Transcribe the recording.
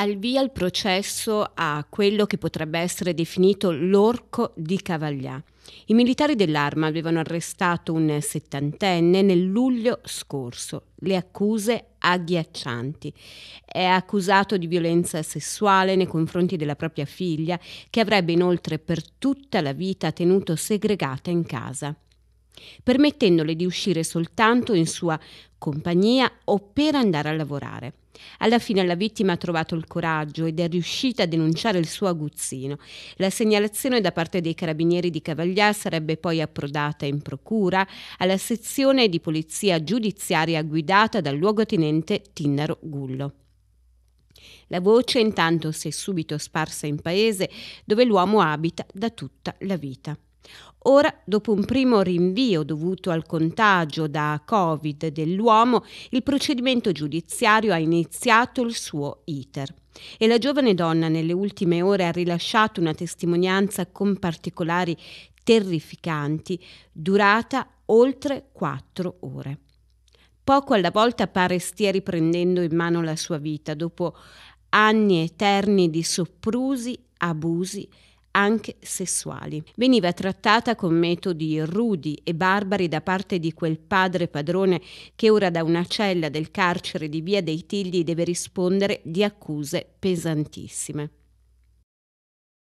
al via il processo a quello che potrebbe essere definito l'orco di Cavaglià. I militari dell'arma avevano arrestato un settantenne nel luglio scorso. Le accuse agghiaccianti. È accusato di violenza sessuale nei confronti della propria figlia, che avrebbe inoltre per tutta la vita tenuto segregata in casa permettendole di uscire soltanto in sua compagnia o per andare a lavorare. Alla fine la vittima ha trovato il coraggio ed è riuscita a denunciare il suo aguzzino. La segnalazione da parte dei carabinieri di Cavaglià sarebbe poi approdata in procura alla sezione di polizia giudiziaria guidata dal luogotenente Tinnaro Gullo. La voce intanto si è subito sparsa in paese dove l'uomo abita da tutta la vita. Ora, dopo un primo rinvio dovuto al contagio da Covid dell'uomo, il procedimento giudiziario ha iniziato il suo iter. E la giovane donna nelle ultime ore ha rilasciato una testimonianza con particolari terrificanti, durata oltre quattro ore. Poco alla volta pare stia riprendendo in mano la sua vita dopo anni eterni di soprusi, abusi, anche sessuali. Veniva trattata con metodi rudi e barbari da parte di quel padre padrone che ora da una cella del carcere di Via dei Tigli deve rispondere di accuse pesantissime.